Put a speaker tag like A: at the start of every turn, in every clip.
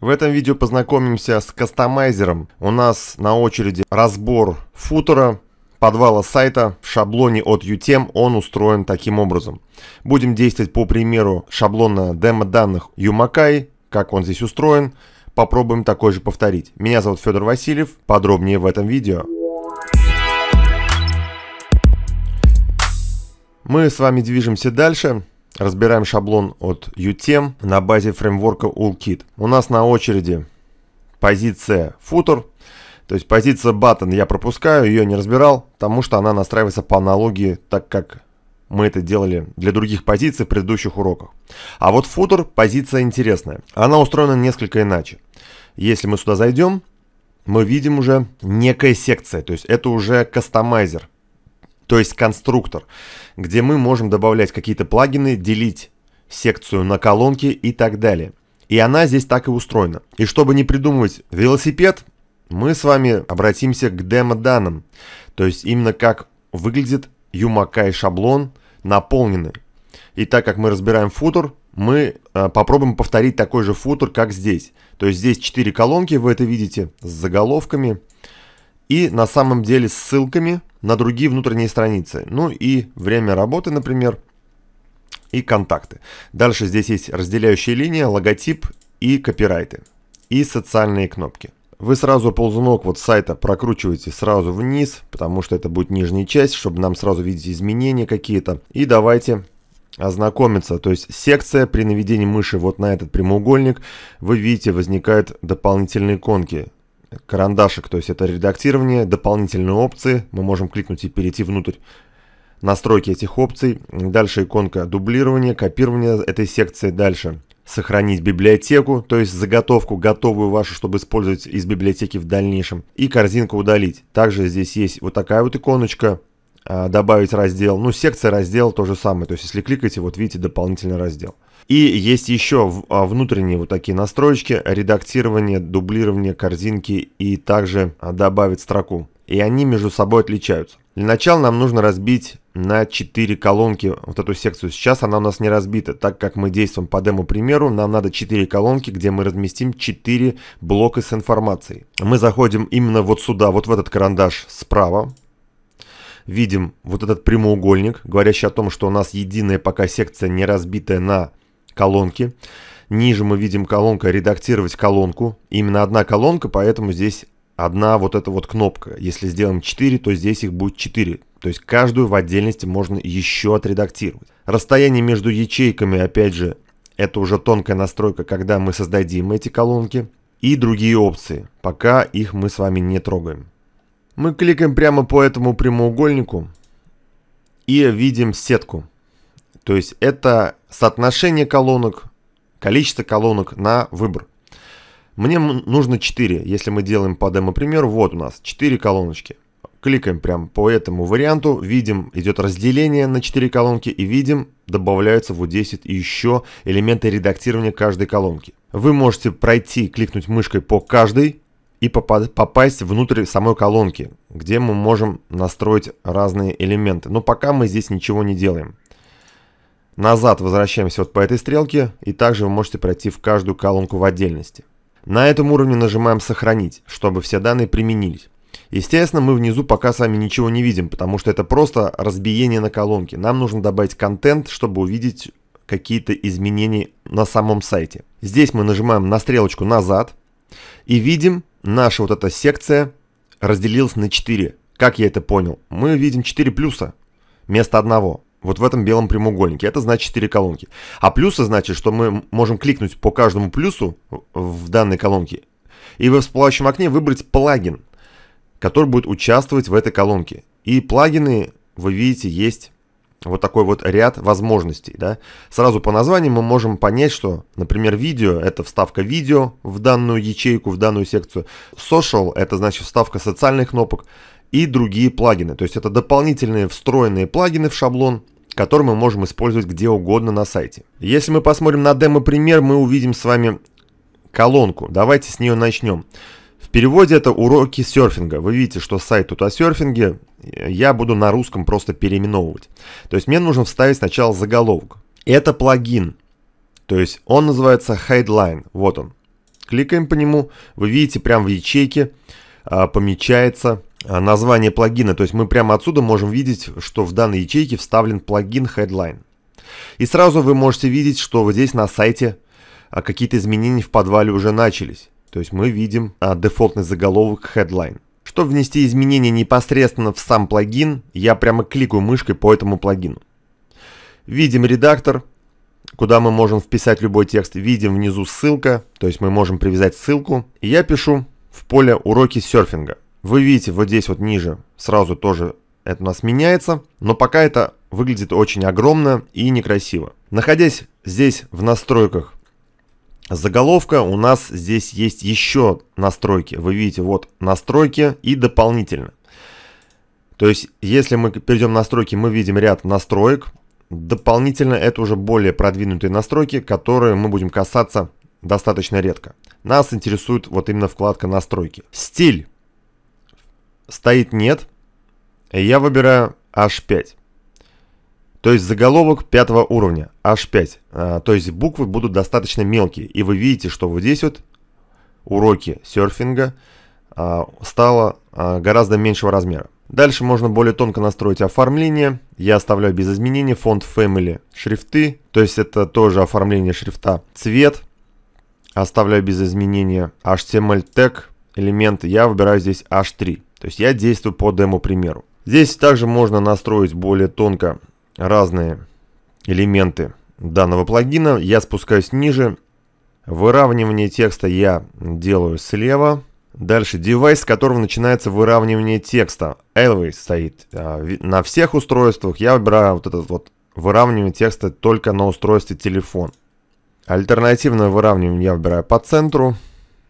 A: В этом видео познакомимся с кастомайзером. У нас на очереди разбор футера подвала сайта в шаблоне от UTM он устроен таким образом. Будем действовать по примеру шаблона демо данных Юмакай, как он здесь устроен. Попробуем такой же повторить. Меня зовут Федор Васильев, подробнее в этом видео. Мы с вами движемся дальше. Разбираем шаблон от UTM на базе фреймворка UllKit. У нас на очереди позиция footer – то есть позиция Button я пропускаю, ее не разбирал, потому что она настраивается по аналогии, так как мы это делали для других позиций в предыдущих уроках. А вот футер позиция интересная. Она устроена несколько иначе. Если мы сюда зайдем, мы видим уже некая секция, то есть это уже кастомайзер, то есть конструктор, где мы можем добавлять какие-то плагины, делить секцию на колонки и так далее. И она здесь так и устроена. И чтобы не придумывать велосипед, мы с вами обратимся к демо-данным, то есть именно как выглядит Юмакай шаблон наполненный. И так как мы разбираем футер, мы э, попробуем повторить такой же футер, как здесь. То есть здесь 4 колонки, вы это видите, с заголовками и на самом деле с ссылками на другие внутренние страницы. Ну и время работы, например, и контакты. Дальше здесь есть разделяющая линия, логотип и копирайты, и социальные кнопки. Вы сразу ползунок вот сайта прокручиваете сразу вниз, потому что это будет нижняя часть, чтобы нам сразу видеть изменения какие-то. И давайте ознакомиться. То есть секция при наведении мыши вот на этот прямоугольник, вы видите, возникают дополнительные иконки. Карандашик, то есть это редактирование, дополнительные опции. Мы можем кликнуть и перейти внутрь настройки этих опций. Дальше иконка дублирования, копирования этой секции. Дальше сохранить библиотеку, то есть заготовку готовую вашу, чтобы использовать из библиотеки в дальнейшем, и корзинку удалить. Также здесь есть вот такая вот иконочка, а, добавить раздел, ну секция раздел то же самое, то есть если кликаете, вот видите дополнительный раздел. И есть еще а, внутренние вот такие настройки редактирование, дублирование корзинки и также а, добавить строку и они между собой отличаются. Для начала нам нужно разбить на 4 колонки вот эту секцию. Сейчас она у нас не разбита, так как мы действуем по демо-примеру, нам надо 4 колонки, где мы разместим 4 блока с информацией. Мы заходим именно вот сюда, вот в этот карандаш справа, видим вот этот прямоугольник, говорящий о том, что у нас единая пока секция не разбитая на колонки. Ниже мы видим колонка «Редактировать колонку». Именно одна колонка, поэтому здесь одна вот эта вот кнопка. Если сделаем 4, то здесь их будет 4. То есть каждую в отдельности можно еще отредактировать. Расстояние между ячейками, опять же, это уже тонкая настройка, когда мы создадим эти колонки. И другие опции. Пока их мы с вами не трогаем. Мы кликаем прямо по этому прямоугольнику и видим сетку. То есть это соотношение колонок, количество колонок на выбор. Мне нужно 4. Если мы делаем по демо-примеру, вот у нас 4 колоночки. Кликаем прямо по этому варианту, видим, идет разделение на 4 колонки и видим, добавляются в U10 еще элементы редактирования каждой колонки. Вы можете пройти, кликнуть мышкой по каждой и попасть внутрь самой колонки, где мы можем настроить разные элементы. Но пока мы здесь ничего не делаем. Назад возвращаемся вот по этой стрелке, и также вы можете пройти в каждую колонку в отдельности. На этом уровне нажимаем «Сохранить», чтобы все данные применились. Естественно, мы внизу пока с вами ничего не видим, потому что это просто разбиение на колонки. Нам нужно добавить контент, чтобы увидеть какие-то изменения на самом сайте. Здесь мы нажимаем на стрелочку «Назад» и видим, наша вот эта секция разделилась на 4. Как я это понял? Мы видим 4 плюса вместо одного вот в этом белом прямоугольнике. Это значит 4 колонки. А плюсы значит, что мы можем кликнуть по каждому плюсу в данной колонке и в всплывающем окне выбрать плагин, который будет участвовать в этой колонке. И плагины, вы видите, есть вот такой вот ряд возможностей. Да? Сразу по названию мы можем понять, что, например, видео – это вставка видео в данную ячейку, в данную секцию. Social – это значит вставка социальных кнопок и другие плагины. То есть это дополнительные встроенные плагины в шаблон, который мы можем использовать где угодно на сайте. Если мы посмотрим на демо-пример, мы увидим с вами колонку. Давайте с нее начнем. В переводе это уроки серфинга. Вы видите, что сайт тут о серфинге. Я буду на русском просто переименовывать. То есть мне нужно вставить сначала заголовок. Это плагин. То есть он называется Headline. Вот он. Кликаем по нему. Вы видите, прямо в ячейке а, помечается Э, название плагина. То есть мы прямо отсюда можем видеть, что в данной ячейке вставлен плагин Headline. И сразу вы можете видеть, что вот здесь на сайте э, какие-то изменения в подвале уже начались. То есть мы видим э, дефолтный заголовок Headline. Чтобы внести изменения непосредственно в сам плагин, я прямо кликаю мышкой по этому плагину. Видим редактор, куда мы можем вписать любой текст. Видим внизу ссылка, то есть мы можем привязать ссылку. И я пишу в поле уроки серфинга. Вы видите, вот здесь вот ниже сразу тоже это у нас меняется, но пока это выглядит очень огромно и некрасиво. Находясь здесь в настройках заголовка, у нас здесь есть еще настройки. Вы видите, вот настройки и дополнительно. То есть, если мы перейдем в настройки, мы видим ряд настроек. Дополнительно это уже более продвинутые настройки, которые мы будем касаться достаточно редко. Нас интересует вот именно вкладка настройки. Стиль стоит «нет», я выбираю H5. То есть заголовок пятого уровня, H5. А, то есть буквы будут достаточно мелкие. И вы видите, что вот здесь вот уроки серфинга а, стало а, гораздо меньшего размера. Дальше можно более тонко настроить оформление. Я оставляю без изменений фонд Family, шрифты. То есть это тоже оформление шрифта. Цвет оставляю без изменения. HTML tag элемент я выбираю здесь H3. То есть я действую по демо-примеру. Здесь также можно настроить более тонко разные элементы данного плагина. Я спускаюсь ниже. Выравнивание текста я делаю слева. Дальше девайс, с которого начинается выравнивание текста. Always стоит а, на всех устройствах. Я выбираю вот этот вот выравнивание текста только на устройстве телефон. Альтернативное выравнивание я выбираю по центру.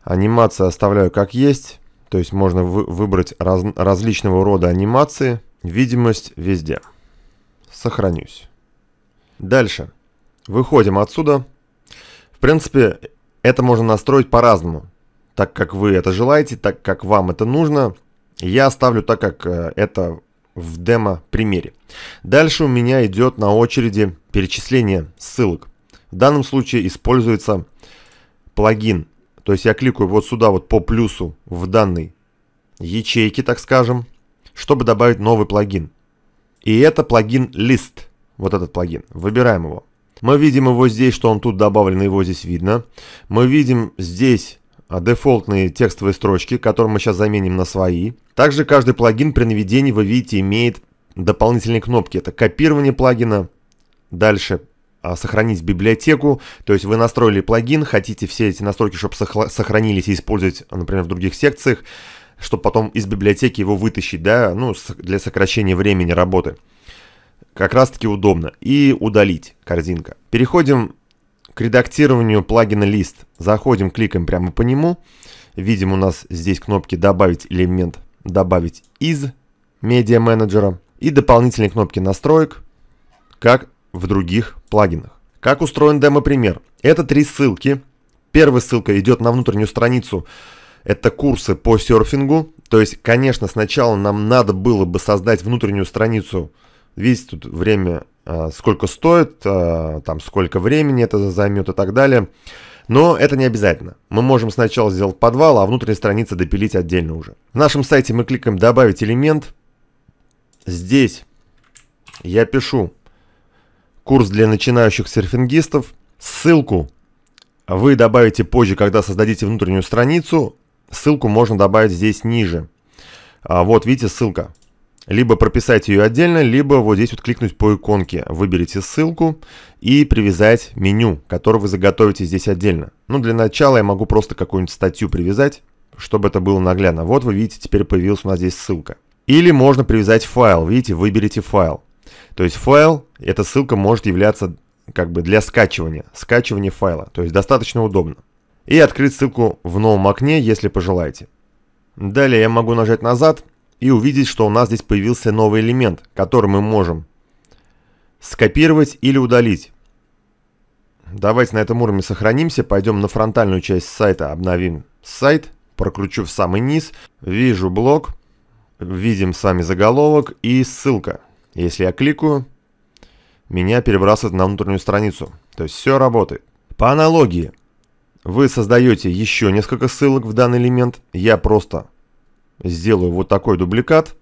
A: Анимация оставляю как есть. То есть можно вы выбрать раз различного рода анимации, видимость везде. Сохранюсь. Дальше. Выходим отсюда. В принципе, это можно настроить по-разному. Так как вы это желаете, так как вам это нужно. Я оставлю так, как э, это в демо-примере. Дальше у меня идет на очереди перечисление ссылок. В данном случае используется плагин то есть я кликаю вот сюда вот по плюсу в данной ячейке, так скажем, чтобы добавить новый плагин. И это плагин лист. Вот этот плагин. Выбираем его. Мы видим его здесь, что он тут добавлен, его здесь видно. Мы видим здесь а, дефолтные текстовые строчки, которые мы сейчас заменим на свои. Также каждый плагин при наведении, вы видите, имеет дополнительные кнопки. Это копирование плагина, дальше а, сохранить библиотеку, то есть вы настроили плагин, хотите все эти настройки, чтобы сохранились и использовать, например, в других секциях, чтобы потом из библиотеки его вытащить, да, ну, для сокращения времени работы. Как раз-таки удобно. И удалить корзинка. Переходим к редактированию плагина лист. Заходим, кликаем прямо по нему. Видим у нас здесь кнопки «Добавить элемент», «Добавить из» медиа менеджера и дополнительные кнопки настроек, как в других плагинах. Как устроен демо-пример? Это три ссылки. Первая ссылка идет на внутреннюю страницу. Это курсы по серфингу. То есть, конечно, сначала нам надо было бы создать внутреннюю страницу. Видите, тут время, а, сколько стоит, а, там сколько времени это займет и так далее. Но это не обязательно. Мы можем сначала сделать подвал, а внутренние страницы допилить отдельно уже. В нашем сайте мы кликаем «Добавить элемент». Здесь я пишу курс для начинающих серфингистов. Ссылку вы добавите позже, когда создадите внутреннюю страницу. Ссылку можно добавить здесь ниже. А, вот, видите, ссылка. Либо прописать ее отдельно, либо вот здесь вот кликнуть по иконке. Выберите ссылку и привязать меню, которое вы заготовите здесь отдельно. Ну, для начала я могу просто какую-нибудь статью привязать, чтобы это было наглядно. Вот вы видите, теперь появилась у нас здесь ссылка. Или можно привязать файл. Видите, выберите файл. То есть файл, эта ссылка может являться как бы для скачивания, скачивания файла, то есть достаточно удобно. И открыть ссылку в новом окне, если пожелаете. Далее я могу нажать назад и увидеть, что у нас здесь появился новый элемент, который мы можем скопировать или удалить. Давайте на этом уровне сохранимся, пойдем на фронтальную часть сайта, обновим сайт, прокручу в самый низ, вижу блок, видим с вами заголовок и ссылка. Если я кликаю, меня перебрасывает на внутреннюю страницу. То есть все работает. По аналогии, вы создаете еще несколько ссылок в данный элемент. Я просто сделаю вот такой дубликат.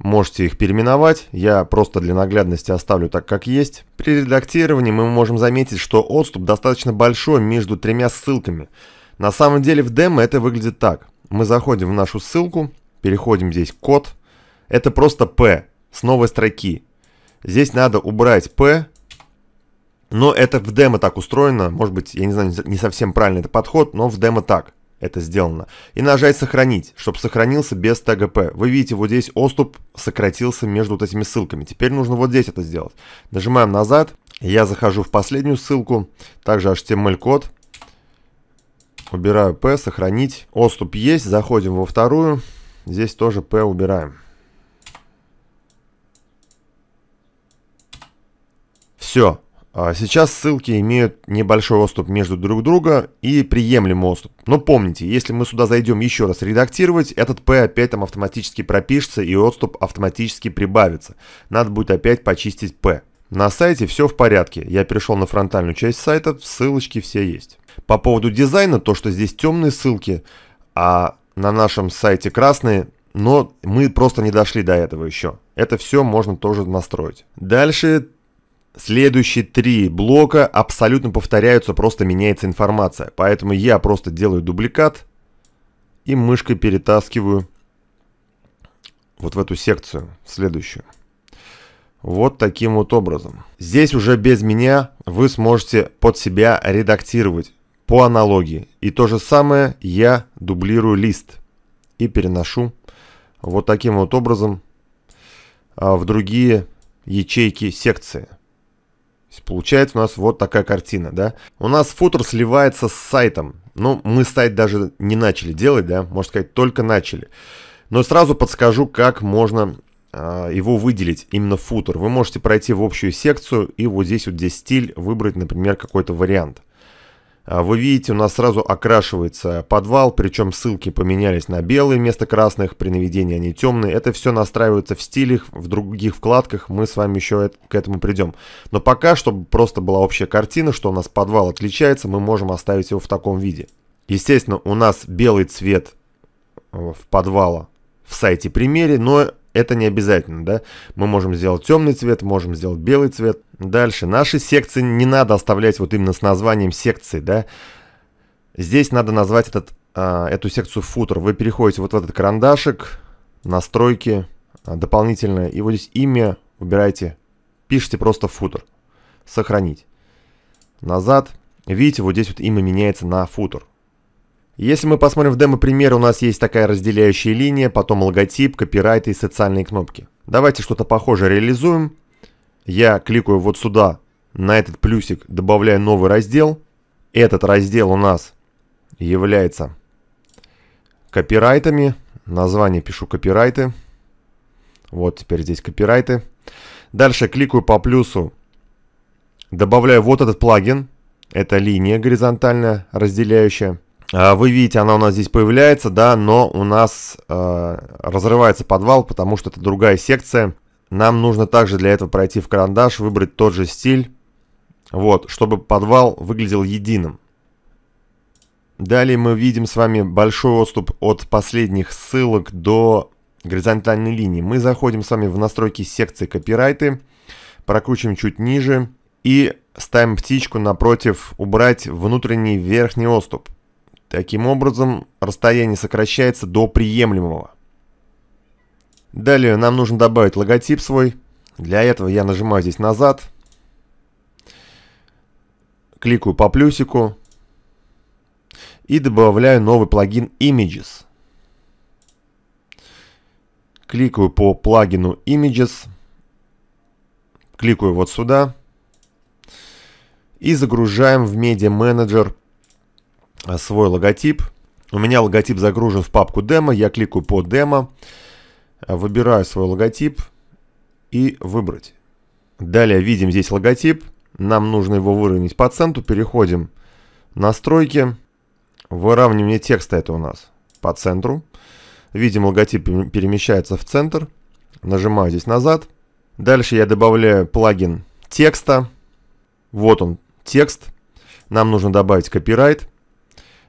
A: Можете их переименовать. Я просто для наглядности оставлю так, как есть. При редактировании мы можем заметить, что отступ достаточно большой между тремя ссылками. На самом деле в демо это выглядит так. Мы заходим в нашу ссылку, переходим здесь код. Это просто P, с новой строки. Здесь надо убрать P, но это в демо так устроено, может быть, я не знаю, не совсем правильный это подход, но в демо так это сделано. И нажать «Сохранить», чтобы сохранился без ТГП. Вы видите, вот здесь отступ сократился между вот этими ссылками. Теперь нужно вот здесь это сделать. Нажимаем «Назад», я захожу в последнюю ссылку, также HTML-код, убираю P, «Сохранить», отступ есть, заходим во вторую, здесь тоже P убираем. Все. А, сейчас ссылки имеют небольшой отступ между друг друга и приемлемый отступ. Но помните, если мы сюда зайдем еще раз редактировать, этот P опять там автоматически пропишется и отступ автоматически прибавится. Надо будет опять почистить P. На сайте все в порядке. Я перешел на фронтальную часть сайта, ссылочки все есть. По поводу дизайна, то что здесь темные ссылки, а на нашем сайте красные, но мы просто не дошли до этого еще. Это все можно тоже настроить. Дальше Следующие три блока абсолютно повторяются, просто меняется информация. Поэтому я просто делаю дубликат и мышкой перетаскиваю вот в эту секцию, в следующую. Вот таким вот образом. Здесь уже без меня вы сможете под себя редактировать по аналогии. И то же самое я дублирую лист и переношу вот таким вот образом а, в другие ячейки секции. Получается у нас вот такая картина, да. У нас футер сливается с сайтом. Ну, мы сайт даже не начали делать, да, можно сказать, только начали. Но сразу подскажу, как можно э, его выделить, именно футер. Вы можете пройти в общую секцию и вот здесь вот, где стиль, выбрать, например, какой-то вариант. А, вы видите, у нас сразу окрашивается подвал, причем ссылки поменялись на белые вместо красных, при наведении они темные. Это все настраивается в стилях, в других вкладках, мы с вами еще к этому придем. Но пока, чтобы просто была общая картина, что у нас подвал отличается, мы можем оставить его в таком виде. Естественно, у нас белый цвет э, в подвала в сайте примере, но это не обязательно, да? Мы можем сделать темный цвет, можем сделать белый цвет. Дальше. Наши секции не надо оставлять вот именно с названием секции, да? Здесь надо назвать этот, а, эту секцию футер. Вы переходите вот в этот карандашик, настройки, а, дополнительное. И вот здесь имя выбираете, пишите просто футер. Сохранить. Назад. Видите, вот здесь вот имя меняется на футер. Если мы посмотрим в демо-пример, у нас есть такая разделяющая линия, потом логотип, копирайты и социальные кнопки. Давайте что-то похожее реализуем. Я кликаю вот сюда, на этот плюсик добавляю новый раздел. Этот раздел у нас является копирайтами. Название пишу копирайты. Вот теперь здесь копирайты. Дальше кликаю по плюсу. Добавляю вот этот плагин. Это линия горизонтальная, разделяющая. А, вы видите, она у нас здесь появляется, да, но у нас э, разрывается подвал, потому что это другая секция. Нам нужно также для этого пройти в карандаш, выбрать тот же стиль, вот, чтобы подвал выглядел единым. Далее мы видим с вами большой отступ от последних ссылок до горизонтальной линии. Мы заходим с вами в настройки секции копирайты, прокручиваем чуть ниже и ставим птичку напротив «Убрать внутренний верхний отступ». Таким образом, расстояние сокращается до приемлемого. Далее нам нужно добавить логотип свой. Для этого я нажимаю здесь назад. Кликаю по плюсику. И добавляю новый плагин Images. Кликаю по плагину Images. Кликаю вот сюда. И загружаем в Media Manager Э, свой логотип. У меня логотип загружен в папку демо. Я кликаю по демо, э, выбираю свой логотип и выбрать. Далее видим здесь логотип. Нам нужно его выровнять по центру. Переходим в настройки. Выравнивание текста это у нас по центру. Видим логотип перемещается в центр. Нажимаю здесь назад. Дальше я добавляю плагин текста. Вот он, текст. Нам нужно добавить копирайт.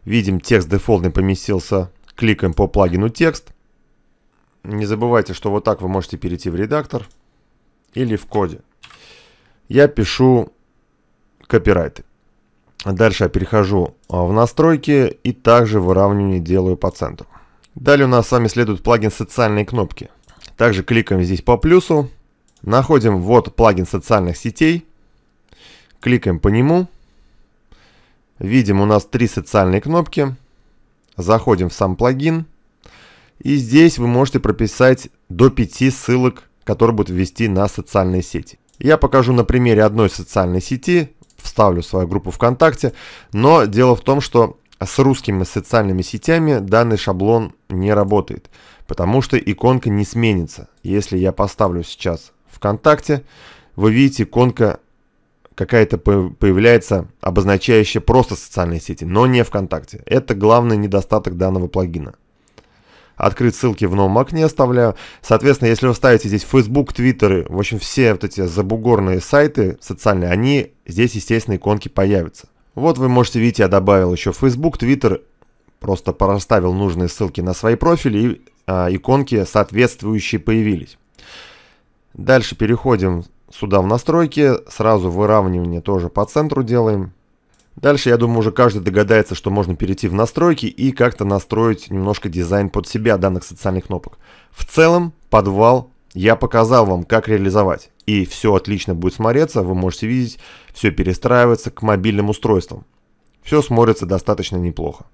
A: Видим, текст дефолтный поместился. Кликаем по плагину «Текст». Не забывайте, что вот так вы можете перейти в редактор или в коде. Я пишу копирайты. Дальше я перехожу а, в настройки и также выравнивание делаю по центру. Далее у нас с вами следует плагин «Социальные кнопки». Также кликаем здесь по плюсу. Находим вот плагин социальных сетей. Кликаем по нему. Видим у нас три социальные кнопки. Заходим в сам плагин. И здесь вы можете прописать до 5 ссылок, которые будут ввести на социальные сети. Я покажу на примере одной социальной сети, вставлю свою группу ВКонтакте, но дело в том, что с русскими социальными сетями данный шаблон не работает, потому что иконка не сменится. Если я поставлю сейчас ВКонтакте, вы видите, иконка какая-то появляется обозначающая просто социальные сети, но не ВКонтакте. Это главный недостаток данного плагина. Открыть ссылки в новом окне оставляю. Соответственно, если вы ставите здесь Facebook, Twitter, в общем, все вот эти забугорные сайты социальные, они здесь, естественно, иконки появятся. Вот вы можете видеть, я добавил еще Facebook, Twitter, просто проставил нужные ссылки на свои профили, и а, иконки соответствующие появились. Дальше переходим Сюда в настройки, сразу выравнивание тоже по центру делаем. Дальше, я думаю, уже каждый догадается, что можно перейти в настройки и как-то настроить немножко дизайн под себя данных социальных кнопок. В целом, подвал я показал вам, как реализовать. И все отлично будет смотреться, вы можете видеть, все перестраивается к мобильным устройствам. Все смотрится достаточно неплохо.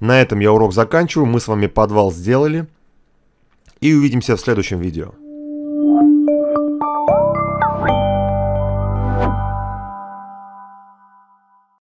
A: На этом я урок заканчиваю, мы с вами подвал сделали. И увидимся в следующем видео.